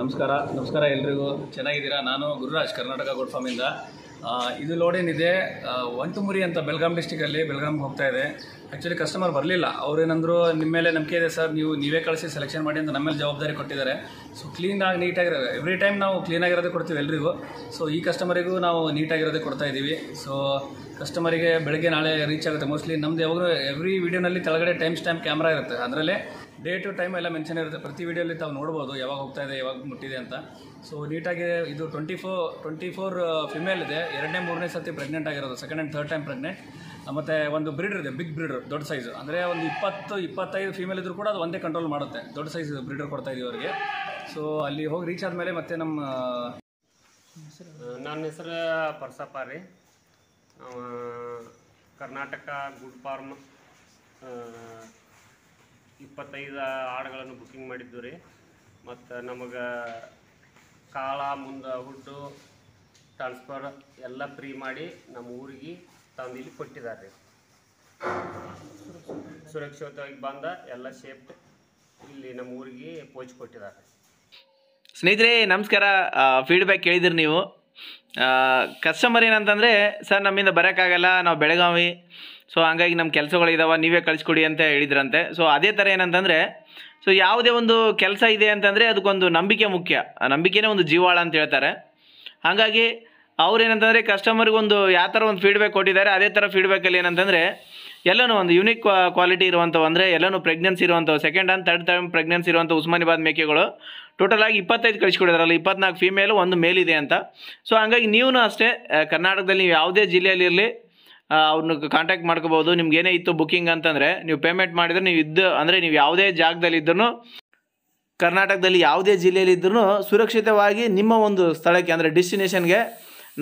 ನಮಸ್ಕಾರ ನಮಸ್ಕಾರ ಎಲ್ರಿಗೂ ಚೆನ್ನಾಗಿದ್ದೀರಾ ನಾನು ಗುರುರಾಜ್ ಕರ್ನಾಟಕ ಗೋಡ್ ಫಾರ್ಮಿಂದ ಇದು ಏನಿದೆ ಒಂಟುಮುರಿ ಅಂತ ಬೆಳಗಾಂ ಡಿಸ್ಟಿಕಲ್ಲಿ ಬೆಳಗಾಮ್ ಹೋಗ್ತಾ ಇದೆ ಆ್ಯಕ್ಚುಲಿ ಕಸ್ಟಮರ್ ಬರಲಿಲ್ಲ ಅವ್ರೇನಂದ್ರು ನಿಮ್ಮ ಮೇಲೆ ನಂಬಿಕೆ ಇದೆ ಸರ್ ನೀವು ನೀವೇ ಕಳಿಸಿ ಸೆಲೆಕ್ಷನ್ ಮಾಡಿ ಅಂತ ನಮ್ಮ ಮೇಲೆ ಜವಾಬ್ದಾರಿ ಕೊಟ್ಟಿದ್ದಾರೆ ಸೊ ಕ್ಲೀನಾಗಿ ನೀಟಾಗಿರೋ ಎವ್ರಿ ಟೈಮ್ ನಾವು ಕ್ಲೀನಾಗಿರೋದೇ ಕೊಡ್ತೀವಿ ಎಲ್ರಿಗೂ ಸೊ ಈ ಕಸ್ಟಮರಿಗೂ ನಾವು ನೀಟಾಗಿರೋದೇ ಕೊಡ್ತಾ ಇದ್ದೀವಿ ಸೊ ಕಸ್ಟಮರಿಗೆ ಬೆಳಗ್ಗೆ ನಾಳೆ ರೀಚ್ ಆಗುತ್ತೆ ಮೋಸ್ಟ್ಲಿ ನಮ್ಮದು ಯಾವಾಗಲೂ ಎವ್ರಿ ವೀಡಿಯೋನಲ್ಲಿ ಕೆಳಗಡೆ ಟೈಮ್ ಸ್ಟ್ಯಾಂಪ್ ಕ್ಯಾಮ್ರಾ ಇರುತ್ತೆ ಅದರಲ್ಲೇ ಡೇ ಟು ಟೈಮ್ ಎಲ್ಲ ಮೆನ್ಷನ್ ಇರುತ್ತೆ ಪ್ರತಿ ವೀಡಿಯೋಲಿ ತಾವು ನೋಡ್ಬೋದು ಯಾವಾಗ ಹೋಗ್ತಾ ಇದೆ ಯಾವಾಗ ಮುಟ್ಟಿದೆ ಅಂತ ಸೊ ನೀಟಾಗಿ ಇದು twenty four twenty four female ಇದೆ ಎರಡನೇ ಮೂರನೇ ಸರ್ತಿ ಪ್ರೆಗ್ನೆಂಟ್ ಆಗಿರೋದು second and third time pregnant ಮತ್ತು ಒಂದು ಬ್ರೀಡರ್ ಇದೆ ಬಿಗ್ ಬ್ರೀಡರ್ ದೊಡ್ಡ ಸೈಜು ಅಂದರೆ ಒಂದು ಇಪ್ಪತ್ತು ಇಪ್ಪತ್ತೈದು ಫೀಮೇಲ್ ಇದ್ರೂ ಕೂಡ ಅದು ಒಂದೇ ಕಂಟ್ರೋಲ್ ಮಾಡುತ್ತೆ ದೊಡ್ಡ ಸೈಜ್ ಬ್ರೀಡರ್ ಕೊಡ್ತಾ ಇದೀವಿ ಅವರಿಗೆ ಸೊ ಅಲ್ಲಿ ಹೋಗಿ ರೀಚ್ ಆದಮೇಲೆ ಮತ್ತೆ ನಮ್ಮ ನನ್ನ ಹೆಸರು ಪರ್ಸಪ್ಪ ರೀ ಕರ್ನಾಟಕ ಗುಡ್ ಫಾರ್ಮ್ ಇಪ್ಪತ್ತೈದು ಹಾಡುಗಳನ್ನು ಬುಕ್ಕಿಂಗ್ ಮಾಡಿದ್ದು ರೀ ಮತ್ತು ನಮಗೆ ಕಾಳ ಮುಂದೆ ಹುಡ್ಡು ಟ್ರಾನ್ಸ್ಫರ್ ಎಲ್ಲ ಫ್ರೀ ಮಾಡಿ ನಮ್ಮ ಊರಿಗೆ ತಂದು ಇಲ್ಲಿ ಕೊಟ್ಟಿದ್ದಾರೆ ರೀ ಸುರಕ್ಷಿತವಾಗಿ ಬಂದ ಎಲ್ಲ ಶೇಪ್ ಇಲ್ಲಿ ನಮ್ಮ ಊರಿಗೆ ಪೋಚ್ ಕೊಟ್ಟಿದ್ದಾರೆ ಸ್ನೇಹಿತರೆ ನಮಸ್ಕಾರ ಫೀಡ್ಬ್ಯಾಕ್ ಕೇಳಿದಿರಿ ನೀವು ಕಸ್ಟಮರ್ ಏನಂತಂದರೆ ಸರ್ ನಮ್ಮಿಂದ ಬರೋಕ್ಕಾಗಲ್ಲ ನಾವು ಬೆಳಗಾವಿ ಸೊ ಹಂಗಾಗಿ ನಮ್ಮ ಕೆಲಸಗಳಿದಾವೆ ನೀವೇ ಕಳಿಸ್ಕೊಡಿ ಅಂತ ಹೇಳಿದ್ರಂತೆ ಸೊ ಅದೇ ಥರ ಏನಂತಂದರೆ ಸೊ ಯಾವುದೇ ಒಂದು ಕೆಲಸ ಇದೆ ಅಂತಂದರೆ ಅದಕ್ಕೊಂದು ನಂಬಿಕೆ ಮುಖ್ಯ ಆ ನಂಬಿಕೆನೇ ಒಂದು ಜೀವಾಳ ಅಂತ ಹೇಳ್ತಾರೆ ಹಾಗಾಗಿ ಅವ್ರೇನಂತಂದರೆ ಕಸ್ಟಮರ್ಗೊಂದು ಯಾವ ಥರ ಒಂದು ಫೀಡ್ಬ್ಯಾಕ್ ಕೊಟ್ಟಿದ್ದಾರೆ ಅದೇ ಥರ ಫೀಡ್ಬ್ಯಾಕಲ್ಲಿ ಏನಂತಂದರೆ ಎಲ್ಲನೂ ಒಂದು ಯುನಿಕ್ ಕ್ವಾಲಿಟಿ ಇರುವಂಥವು ಅಂದರೆ ಎಲ್ಲನೂ ಪ್ರೆಗ್ನೆನ್ಸಿ ಇರುವಂಥವು second and third time pregnancy ಇರುವಂಥ ಉಸ್ಮಾನಿಬಾದ್ ಮೇಕೆಗಳು ಟೋಟಲ್ ಆಗಿ ಇಪ್ಪತ್ತೈದು ಕಳಿಸ್ಕೊಡಿದಾರಲ್ಲ ಇಪ್ಪತ್ನಾಲ್ಕು ಫಿಮೇಲು ಒಂದು ಮೇಲಿದೆ ಅಂತ ಸೊ ಹಂಗಾಗಿ ನೀವು ಅಷ್ಟೇ ಕರ್ನಾಟಕದಲ್ಲಿ ನೀವು ಯಾವುದೇ ಜಿಲ್ಲೆಯಲ್ಲಿರಲಿ ಅವ್ರನ್ನ ಕಾಂಟ್ಯಾಕ್ಟ್ ಮಾಡ್ಕೋಬೋದು ನಿಮ್ಗೆ ಏನೇ ಇತ್ತು ಬುಕ್ಕಿಂಗ್ ಅಂತಂದರೆ ನೀವು ಪೇಮೆಂಟ್ ಮಾಡಿದರೆ ನೀವು ಇದ್ದು ಅಂದರೆ ನೀವು ಯಾವುದೇ ಜಾಗದಲ್ಲಿ ಇದ್ರೂ ಕರ್ನಾಟಕದಲ್ಲಿ ಯಾವುದೇ ಜಿಲ್ಲೆಯಲ್ಲಿದ್ದರೂ ಸುರಕ್ಷಿತವಾಗಿ ನಿಮ್ಮ ಒಂದು ಸ್ಥಳಕ್ಕೆ ಅಂದರೆ ಡೆಸ್ಟಿನೇಷನ್ಗೆ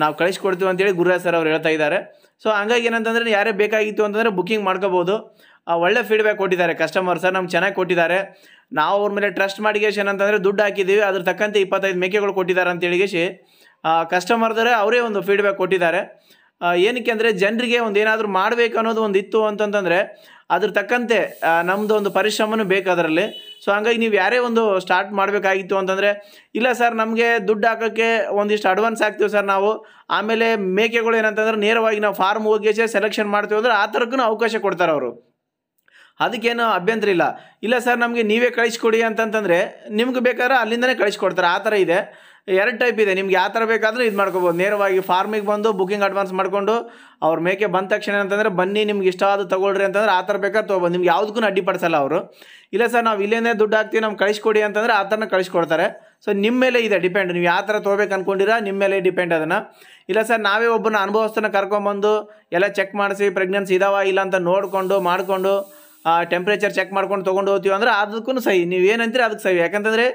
ನಾವು ಕಳಿಸ್ಕೊಡ್ತೀವಿ ಅಂತೇಳಿ ಗುರುರಾಜ್ ಸರ್ ಅವ್ರು ಹೇಳ್ತಾ ಇದ್ದಾರೆ ಸೊ ಹಂಗಾಗಿ ಏನಂತಂದರೆ ಯಾರೇ ಬೇಕಾಗಿತ್ತು ಅಂತಂದರೆ ಬುಕ್ಕಿಂಗ್ ಮಾಡ್ಕೋಬೋದು ಒಳ್ಳೆ ಫೀಡ್ಬ್ಯಾಕ್ ಕೊಟ್ಟಿದ್ದಾರೆ ಕಸ್ಟಮರ್ ಸರ್ ನಮ್ಗೆ ಚೆನ್ನಾಗಿ ಕೊಟ್ಟಿದ್ದಾರೆ ನಾವು ಅವ್ರ ಮೇಲೆ ಟ್ರಸ್ಟ್ ಮಾಡಿಗೇಶ್ ಏನಂತಂದರೆ ದುಡ್ಡು ಹಾಕಿದ್ದೀವಿ ಅದ್ರ ತಕ್ಕಂತೆ ಇಪ್ಪತ್ತೈದು ಮೇಕೆಗಳು ಕೊಟ್ಟಿದ್ದಾರೆ ಅಂತ ಕಸ್ಟಮರ್ ಕಸ್ಟಮರ್ದರೆ ಅವರೇ ಒಂದು ಫೀಡ್ಬ್ಯಾಕ್ ಕೊಟ್ಟಿದ್ದಾರೆ ಏನಕ್ಕೆ ಅಂದರೆ ಜನರಿಗೆ ಒಂದು ಏನಾದರೂ ಮಾಡಬೇಕು ಅನ್ನೋದು ಒಂದು ಇತ್ತು ಅಂತಂತಂದರೆ ಅದ್ರ ತಕ್ಕಂತೆ ನಮ್ಮದು ಒಂದು ಪರಿಶ್ರಮನೂ ಬೇಕು ಅದರಲ್ಲಿ ಸೊ ಹಂಗಾಗಿ ನೀವು ಯಾರೇ ಒಂದು ಸ್ಟಾರ್ಟ್ ಮಾಡಬೇಕಾಗಿತ್ತು ಅಂತಂದರೆ ಇಲ್ಲ ಸರ್ ನಮಗೆ ದುಡ್ಡು ಹಾಕೋಕ್ಕೆ ಒಂದಿಷ್ಟು ಅಡ್ವಾನ್ಸ್ ಹಾಕ್ತೀವಿ ಸರ್ ನಾವು ಆಮೇಲೆ ಮೇಕೆಗಳು ಏನಂತಂದ್ರೆ ನೇರವಾಗಿ ನಾವು ಫಾರ್ಮ್ ಹೋಗಿ ಸೆಲೆಕ್ಷನ್ ಮಾಡ್ತೀವಿ ಅಂದರೆ ಆ ಥರಕ್ಕೂ ಅವಕಾಶ ಕೊಡ್ತಾರೆ ಅವರು ಅದಕ್ಕೇನು ಅಭ್ಯಂತರ ಇಲ್ಲ ಇಲ್ಲ ಸರ್ ನಮಗೆ ನೀವೇ ಕಳಿಸ್ಕೊಡಿ ಅಂತಂತಂದರೆ ನಿಮ್ಗೆ ಬೇಕಾದ್ರೆ ಅಲ್ಲಿಂದನೇ ಕಳಿಸ್ಕೊಡ್ತಾರೆ ಆ ಥರ ಇದೆ ಎರಡು ಟೈಪ್ ಇದೆ ನಿಮ್ಗೆ ಯಾವ ಥರ ಬೇಕಾದರೂ ಇದು ಮಾಡ್ಕೋಬೋದು ನೇರವಾಗಿ ಫಾರ್ಮಿಗೆ ಬಂದು ಬುಕಿಂಗ್ ಅಡ್ವಾನ್ಸ್ ಮಾಡಿಕೊಂಡು ಅವ್ರ ಮೇಕೆ ಬಂದ ತಕ್ಷಣ ಅಂತಂದರೆ ಬನ್ನಿ ನಿಮ್ಗೆ ಇಷ್ಟ ತೊಗೊಳ್ರಿ ಅಂತಂದ್ರೆ ಆ ಥರ ಬೇಕಾದ್ರೆ ತೊಗೊಬೋದು ನಿಮ್ಗೆ ಯಾವುದಕ್ಕೂ ಅಡ್ಡಿಪಡಿಸಲ್ಲ ಅವರು ಇಲ್ಲ ಸರ್ ನಾವು ಇಲ್ಲೇನೇ ದುಡ್ಡು ಹಾಕ್ತೀವಿ ನಮ್ಗೆ ಕಳಿಸ್ಕೊಡಿ ಅಂತಂದರೆ ಆ ಥರನ ಕಳಿಸ್ಕೊಡ್ತಾರೆ ಸೊ ನಿಮ್ಮ ಮೇಲೆ ಇದೆ ಡಿಪೆಂಡ್ ನೀವು ಯಾವ ಥರ ತೊಗೋಬೇಕು ಅಂದ್ಕೊಂಡಿರ ನಿಮ್ಮ ಮೇಲೆ ಡಿಪೆಂಡ್ ಅದನ್ನು ಇಲ್ಲ ಸರ್ ನಾವೇ ಒಬ್ಬನ ಅನುಭವಸ್ಥನ ಕರ್ಕೊಂಬಂದು ಎಲ್ಲ ಚೆಕ್ ಮಾಡಿಸಿ ಪ್ರೆಗ್ನೆನ್ಸಿ ಇದಾವ ಇಲ್ಲ ಅಂತ ನೋಡಿಕೊಂಡು ಮಾಡಿಕೊಂಡು ಟೆಂಪ್ರೇಚರ್ ಚೆಕ್ ಮಾಡ್ಕೊಂಡು ತೊಗೊಂಡು ಹೋಗ್ತೀವಿ ಅಂದರೆ ಅದಕ್ಕೂ ಸಹಿ ನೀವು ಏನಂತೀರಿ ಅದಕ್ಕೆ ಸಹಿ ಯಾಕಂತಂದರೆ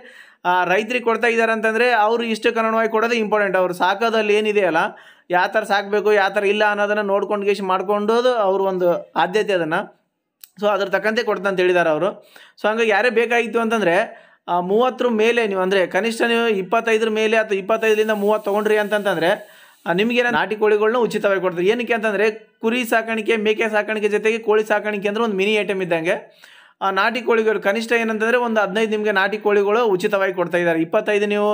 ರೈತರಿಗೆ ಕೊಡ್ತಾ ಇದ್ದಾರೆ ಅಂತಂದರೆ ಅವರು ಇಷ್ಟು ಕಾರಣವಾಗಿ ಕೊಡೋದು ಇಂಪಾರ್ಟೆಂಟ್ ಅವರು ಸಾಕೋದಲ್ಲಿ ಏನಿದೆಯಲ್ಲ ಯಾವ ಥರ ಸಾಕಬೇಕು ಯಾವ ಥರ ಇಲ್ಲ ಅನ್ನೋದನ್ನು ನೋಡ್ಕೊಂಡು ಗೇಶ್ ಮಾಡ್ಕೊಂಡೋದು ಅವ್ರ ಒಂದು ಆದ್ಯತೆ ಅದನ್ನು ಸೊ ಅದ್ರ ತಕ್ಕಂತೆ ಕೊಡ್ತಾ ಅಂತ ಹೇಳಿದ್ದಾರೆ ಅವರು ಸೊ ಹಂಗಾಗಿ ಯಾರೇ ಬೇಕಾಗಿತ್ತು ಅಂತಂದರೆ ಮೂವತ್ತರ ಮೇಲೆ ನೀವು ಅಂದರೆ ಕನಿಷ್ಠ ನೀವು ಇಪ್ಪತ್ತೈದರ ಮೇಲೆ ಅಥವಾ ಇಪ್ಪತ್ತೈದರಿಂದ ಮೂವತ್ತು ತೊಗೊಂಡ್ರಿ ಅಂತಂತಂದರೆ ನಿಮಗೆ ನಾಟಿ ಕೋಳಿಗಳನ್ನ ಉಚಿತವಾಗಿ ಕೊಡ್ತಾರೆ ಏನಕ್ಕೆ ಅಂತಂದರೆ ಕುರಿ ಸಾಕಾಣಿಕೆ ಮೇಕೆ ಸಾಕಾಣಿಕೆ ಜೊತೆಗೆ ಕೋಳಿ ಸಾಕಾಣಿಕೆ ಅಂದರೆ ಒಂದು ಮಿನಿ ಐಟಮ್ ಇದ್ದಂಗೆ ಆ ನಾಟಿ ಕೋಳಿಗಳು ಕನಿಷ್ಠ ಏನಂತಂದರೆ ಒಂದು ಹದಿನೈದು ನಿಮಗೆ ನಾಟಿ ಕೋಳಿಗಳು ಉಚಿತವಾಗಿ ಕೊಡ್ತಾ ಇದ್ದಾರೆ ಇಪ್ಪತ್ತೈದು ನೀವು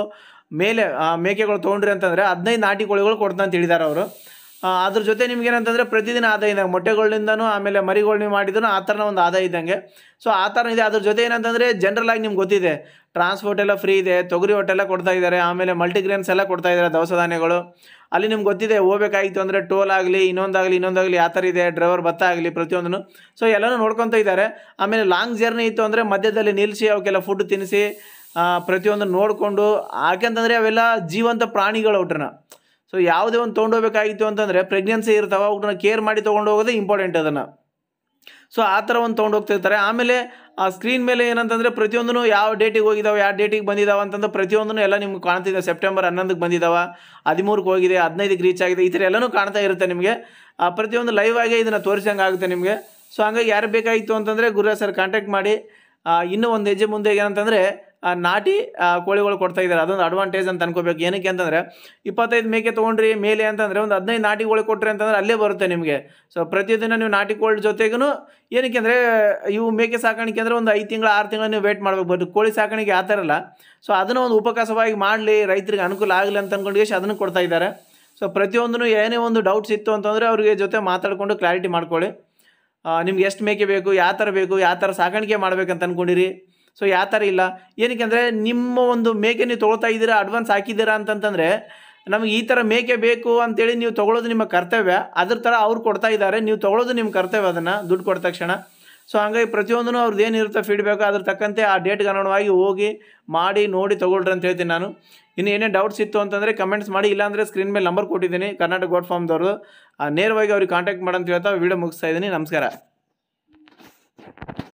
ಮೇಲೆ ಮೇಕೆಗಳು ತೊಗೊಂಡ್ರಿ ಅಂತಂದರೆ ಹದಿನೈದು ನಾಟಿ ಕೋಳಿಗಳು ಕೊಡ್ತಾ ಅಂತ ಹೇಳಿದ್ದಾರೆ ಅವರು ಅದ್ರ ಜೊತೆ ನಿಮ್ಗೆ ಏನಂತಂದರೆ ಪ್ರತಿದಿನ ಆದಾಯ ಇದ್ದಂಗೆ ಮೊಟ್ಟೆಗಳಿಂದನೂ ಆಮೇಲೆ ಮರಿಗಳ್ನ ಮಾಡಿದ್ರು ಆ ಥರನ ಒಂದು ಆದಾಯ ಇದ್ದಂಗೆ ಸೊ ಆ ಥರ ಇದೆ ಅದ್ರ ಜೊತೆ ಏನಂತಂದರೆ ಆಗಿ ನಿಮ್ಗೆ ಗೊತ್ತಿದೆ ಟ್ರಾನ್ಸ್ಪೋರ್ಟ್ ಎಲ್ಲ ಫ್ರೀ ಇದೆ ತೊಗರಿ ಹೊಟ್ಟೆಲ್ಲ ಕೊಡ್ತಾ ಇದ್ದಾರೆ ಆಮೇಲೆ ಮಲ್ಟಿಗ್ರೇನ್ಸ್ ಎಲ್ಲ ಕೊಡ್ತಾ ಇದ್ದಾರೆ ದವಸ ಧಾನ್ಯಗಳು ಅಲ್ಲಿ ನಿಮ್ಗೆ ಗೊತ್ತಿದೆ ಹೋಗ್ಬೇಕಾಗಿತ್ತು ಅಂದರೆ ಟೋಲ್ ಆಗಲಿ ಇನ್ನೊಂದಾಗಲಿ ಇನ್ನೊಂದಾಗಲಿ ಆ ಥರ ಇದೆ ಡ್ರೈವರ್ ಭತ್ತ ಆಗಲಿ ಪ್ರತಿಯೊಂದನ್ನು ಸೊ ಎಲ್ಲನೂ ನೋಡ್ಕೊತಾ ಇದ್ದಾರೆ ಆಮೇಲೆ ಲಾಂಗ್ ಜರ್ನಿ ಇತ್ತು ಅಂದರೆ ಮಧ್ಯದಲ್ಲಿ ನಿಲ್ಲಿಸಿ ಅವಕ್ಕೆಲ್ಲ ಫುಡ್ ತಿನ್ನಿಸಿ ಪ್ರತಿಯೊಂದು ನೋಡಿಕೊಂಡು ಯಾಕೆಂತಂದರೆ ಅವೆಲ್ಲ ಜೀವಂತ ಪ್ರಾಣಿಗಳು ಔಟ್ರನ್ನ ಸೊ ಯಾವುದೇ ಒಂದು ತೊಗೊಂಡೋಗ್ಬೇಕಾಗಿತ್ತು ಅಂತಂದರೆ ಪ್ರೆಗ್ನೆನ್ಸಿ ಇರ್ತಾವೆ ಅವ್ರನ್ನ ಕೇರ್ ಮಾಡಿ ಹೋಗೋದು ಇಂಪಾರ್ಟೆಂಟ್ ಅದನ್ನು ಸೊ ಆ ಥರ ಒಂದು ತೊಗೊಂಡೋಗ್ತಿರ್ತಾರೆ ಆಮೇಲೆ ಆ ಸ್ಕ್ರೀನ್ ಮೇಲೆ ಏನಂತಂದರೆ ಪ್ರತಿಯೊಂದೂ ಯಾವ ಡೇಟಿಗೆ ಹೋಗಿದ್ದಾವೆ ಯಾವ ಡೇಟಿಗೆ ಬಂದಿದ್ದಾವೆ ಅಂತಂದ್ರೆ ಪ್ರತಿಯೊಂದೂ ಎಲ್ಲ ನಿಮ್ಗೆ ಕಾಣ್ತಿದೆ ಸೆಪ್ಟೆಂಬರ್ ಹನ್ನೊಂದಕ್ಕೆ ಬಂದಿದ್ದಾವೆ ಹದಿಮೂರಕ್ಕೆ ಹೋಗಿದೆ ಹದಿನೈದಕ್ಕೆ ರೀಚ್ ಆಗಿದೆ ಈ ಥರ ಎಲ್ಲನೂ ಕಾಣ್ತಾ ಇರುತ್ತೆ ನಿಮಗೆ ಆ ಪ್ರತಿಯೊಂದು ಲೈವ್ ಆಗೇ ಇದನ್ನು ತೋರಿಸಂಗೆ ಆಗುತ್ತೆ ನಿಮಗೆ ಸೊ ಹಂಗಾಗಿ ಯಾರು ಬೇಕಾಗಿತ್ತು ಅಂತಂದರೆ ಗುರುರಾಜ್ ಸರ್ ಕಾಂಟ್ಯಾಕ್ಟ್ ಮಾಡಿ ಇನ್ನೂ ಒಂದು ಹೆಜ್ಜೆ ಮುಂದೆ ಏನಂತಂದರೆ ನಾಟಿ ಕೋಳಿಗಳು ಕೊಡ್ತಾ ಇದ್ದಾರೆ ಅದೊಂದು ಅಡ್ವಾಂಟೇಜ್ ಅಂತ ಅನ್ಕೋಬೇಕು ಏನಕ್ಕೆ ಅಂತಂದರೆ ಇಪ್ಪತ್ತೈದು ಮೇಕೆ ತೊಗೊಂಡ್ರಿ ಮೇಲೆ ಅಂತಂದರೆ ಒಂದು ಹದಿನೈದು ನಾಟಿ ಕೋಳಿ ಕೊಟ್ಟರೆ ಅಂತಂದರೆ ಅಲ್ಲೇ ಬರುತ್ತೆ ನಿಮಗೆ ಸೊ ಪ್ರತಿದಿನ ನೀವು ನಾಟಿ ಕೋಳಿ ಜೊತೆಗೂ ಏನಕ್ಕೆ ಅಂದರೆ ಇವು ಮೇಕೆ ಸಾಕಾಣಿಕೆ ಅಂದರೆ ಒಂದು ಐದು ತಿಂಗಳು ಆರು ತಿಂಗಳು ನೀವು ವೇಟ್ ಮಾಡಬೇಕು ಬಟ್ ಕೋಳಿ ಸಾಕಾಣಿಕೆ ಆ ಥರ ಅಲ್ಲ ಸೊ ಅದನ್ನು ಒಂದು ಉಪಕಾಸವಾಗಿ ಮಾಡಲಿ ರೈತರಿಗೆ ಅನುಕೂಲ ಆಗಲಿ ಅಂತ ಅಂದ್ಕೊಂಡು ಅದನ್ನು ಕೊಡ್ತಾ ಇದ್ದಾರೆ ಸೊ ಪ್ರತಿಯೊಂದನ್ನು ಏನೇ ಒಂದು ಡೌಟ್ಸ್ ಇತ್ತು ಅಂತಂದರೆ ಅವ್ರಿಗೆ ಜೊತೆ ಮಾತಾಡಿಕೊಂಡು ಕ್ಲಾರಿಟಿ ಮಾಡ್ಕೊಳ್ಳಿ ನಿಮ್ಗೆ ಎಷ್ಟು ಮೇಕೆ ಬೇಕು ಯಾವ ಥರ ಬೇಕು ಯಾವ ಥರ ಸಾಕಾಣಿಕೆ ಮಾಡ್ಬೇಕಂತ ಅಂದ್ಕೊಂಡಿರಿ ಸೊ ಯಾವ ಥರ ಇಲ್ಲ ಏನಕ್ಕೆ ಅಂದರೆ ನಿಮ್ಮ ಒಂದು ಮೇಕೆ ನೀವು ತೊಗೊಳ್ತಾ ಇದ್ದೀರಾ ಅಡ್ವಾನ್ಸ್ ಹಾಕಿದ್ದೀರಾ ಅಂತಂತಂದರೆ ನಮಗೆ ಈ ಥರ ಮೇಕೆ ಬೇಕು ಅಂತೇಳಿ ನೀವು ತೊಗೊಳೋದು ನಿಮ್ಮ ಕರ್ತವ್ಯ ಅದ್ರ ಥರ ಅವ್ರು ಕೊಡ್ತಾ ಇದ್ದಾರೆ ನೀವು ತೊಗೊಳ್ಳೋದು ನಿಮ್ಮ ಕರ್ತವ್ಯ ಅದನ್ನು ದುಡ್ಡು ಕೊಟ್ಟ ತಕ್ಷಣ ಸೊ ಹಾಗಾಗಿ ಪ್ರತಿಯೊಂದೂ ಅವ್ರದ್ದು ಏನಿರುತ್ತೆ ಫೀಡ್ಬ್ಯಾಕ್ ಅದ್ರ ತಕ್ಕಂತೆ ಆ ಡೇಟ್ಗೆ ಅನುಗುಣವಾಗಿ ಹೋಗಿ ಮಾಡಿ ನೋಡಿ ತೊಗೊಳ್ರಿ ಅಂತ ಹೇಳ್ತೀನಿ ನಾನು ಇನ್ನು ಏನೇ ಡೌಟ್ಸ್ ಇತ್ತು ಅಂತಂದರೆ ಕಮೆಂಟ್ಸ್ ಮಾಡಿ ಇಲ್ಲಾಂದರೆ ಸ್ಕ್ರೀನ್ ಮೇಲೆ ನಂಬರ್ ಕೊಟ್ಟಿದ್ದೀನಿ ಕರ್ನಾಟಕ ಗೋಡ್ ಫಾರ್ಮ್ದವ್ರದ್ದು ನೇರವಾಗಿ ಅವ್ರಿಗೆ ಕಾಂಟ್ಯಾಕ್ಟ್ ಮಾಡಂತ ಹೇಳ್ತಾ ವೀಡಿಯೋ ಮುಗಿಸ್ತಾ ಇದ್ದೀನಿ ನಮಸ್ಕಾರ